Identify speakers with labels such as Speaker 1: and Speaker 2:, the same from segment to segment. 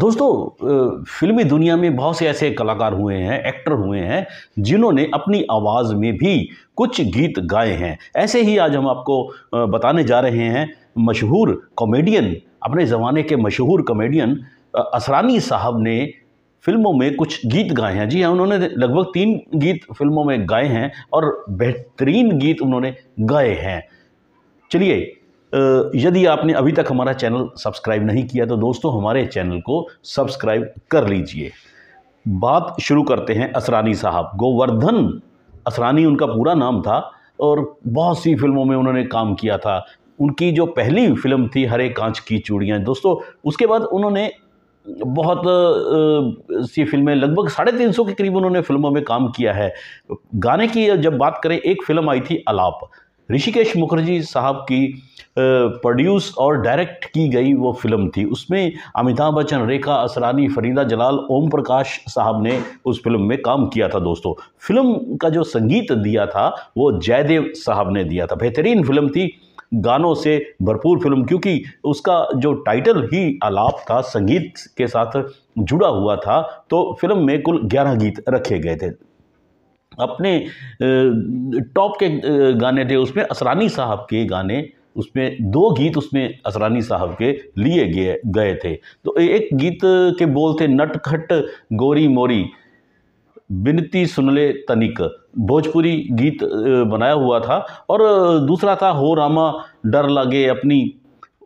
Speaker 1: दोस्तों फिल्मी दुनिया में बहुत से ऐसे कलाकार हुए हैं एक्टर हुए हैं जिन्होंने अपनी आवाज़ में भी कुछ गीत गाए हैं ऐसे ही आज हम आपको बताने जा रहे हैं मशहूर कॉमेडियन अपने ज़माने के मशहूर कॉमेडियन असरानी साहब ने फिल्मों में कुछ गीत गाए हैं जी हाँ उन्होंने लगभग तीन गीत फिल्मों में गाए हैं और बेहतरीन गीत उन्होंने गाए हैं चलिए यदि आपने अभी तक हमारा चैनल सब्सक्राइब नहीं किया तो दोस्तों हमारे चैनल को सब्सक्राइब कर लीजिए बात शुरू करते हैं असरानी साहब गोवर्धन असरानी उनका पूरा नाम था और बहुत सी फिल्मों में उन्होंने काम किया था उनकी जो पहली फिल्म थी हरे कांच की चूड़ियाँ दोस्तों उसके बाद उन्होंने बहुत सी फिल्में लगभग साढ़े तीन सौ के करीब उन्होंने फिल्मों में काम किया है गाने की जब बात करें एक फिल्म आई थी अलाप ऋषिकेश मुखर्जी साहब की प्रोड्यूस और डायरेक्ट की गई वो फिल्म थी उसमें अमिताभ बच्चन रेखा असरानी फरीदा जलाल ओम प्रकाश साहब ने उस फिल्म में काम किया था दोस्तों फिल्म का जो संगीत दिया था वो जयदेव साहब ने दिया था बेहतरीन फिल्म थी गानों से भरपूर फिल्म क्योंकि उसका जो टाइटल ही आलाप था संगीत के साथ जुड़ा हुआ था तो फिल्म में कुल ग्यारह गीत रखे गए थे अपने टॉप के गाने थे उसमें असरानी साहब के गाने उसमें दो गीत उसमें असरानी साहब के लिए गए गए थे तो एक गीत के बोल थे नटखट गोरी मोरी बिनती सुनले तनिक भोजपुरी गीत बनाया हुआ था और दूसरा था हो रामा डर लगे अपनी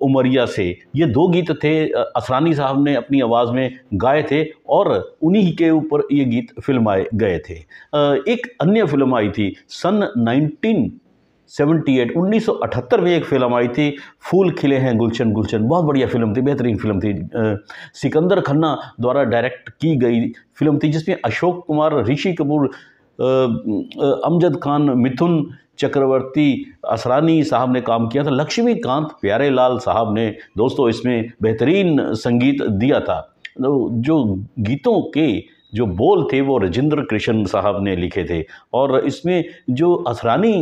Speaker 1: उमरिया से ये दो गीत थे असरानी साहब ने अपनी आवाज़ में गाए थे और उन्हीं के ऊपर ये गीत फिल्म आए गए थे एक अन्य फिल्म आई थी सन 19 78 1978 में एक फिल्म आई थी फूल खिले हैं गुलशन गुलशन बहुत बढ़िया फिल्म थी बेहतरीन फिल्म थी सिकंदर खन्ना द्वारा डायरेक्ट की गई फिल्म थी जिसमें अशोक कुमार ऋषि कपूर अमजद खान मिथुन चक्रवर्ती असरानी साहब ने काम किया था लक्ष्मीकांत प्यारे लाल साहब ने दोस्तों इसमें बेहतरीन संगीत दिया था तो जो गीतों के जो बोल थे वो रजिंद्र कृष्ण साहब ने लिखे थे और इसमें जो असरानी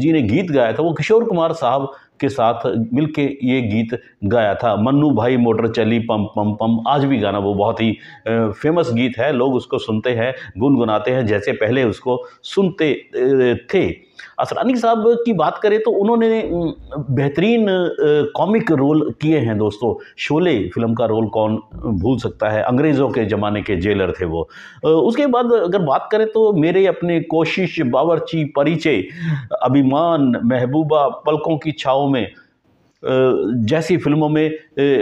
Speaker 1: जी ने गीत गाया था वो किशोर कुमार साहब के साथ मिलके ये गीत गाया था मन्नू भाई मोटर चली पम पम पम आज भी गाना वो बहुत ही फेमस गीत है लोग उसको सुनते हैं गुनगुनाते हैं जैसे पहले उसको सुनते थे असरानी साहब की बात करें तो उन्होंने बेहतरीन कॉमिक रोल किए हैं दोस्तों शोले फिल्म का रोल कौन भूल सकता है अंग्रेज़ों के ज़माने के जेलर थे वो उसके बाद अगर बात करें तो मेरे अपने कोशिश बावरची परिचय अभिमान महबूबा पलकों की छाओं में जैसी फिल्मों में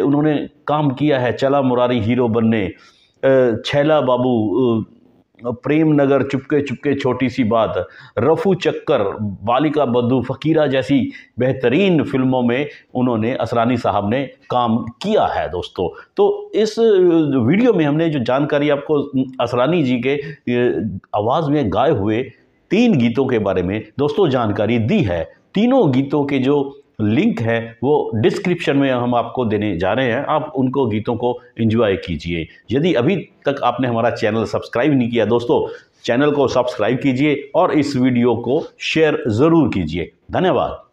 Speaker 1: उन्होंने काम किया है चला मुरारी हीरो बनने छैला बाबू प्रेम नगर चुपके चुपके छोटी सी बात रफू चक्कर बालिका बद्दू फ़कीरा जैसी बेहतरीन फिल्मों में उन्होंने असरानी साहब ने काम किया है दोस्तों तो इस वीडियो में हमने जो जानकारी आपको असरानी जी के आवाज़ में गाए हुए तीन गीतों के बारे में दोस्तों जानकारी दी है तीनों गीतों के जो लिंक है वो डिस्क्रिप्शन में हम आपको देने जा रहे हैं आप उनको गीतों को इन्जॉय कीजिए यदि अभी तक आपने हमारा चैनल सब्सक्राइब नहीं किया दोस्तों चैनल को सब्सक्राइब कीजिए और इस वीडियो को शेयर ज़रूर कीजिए धन्यवाद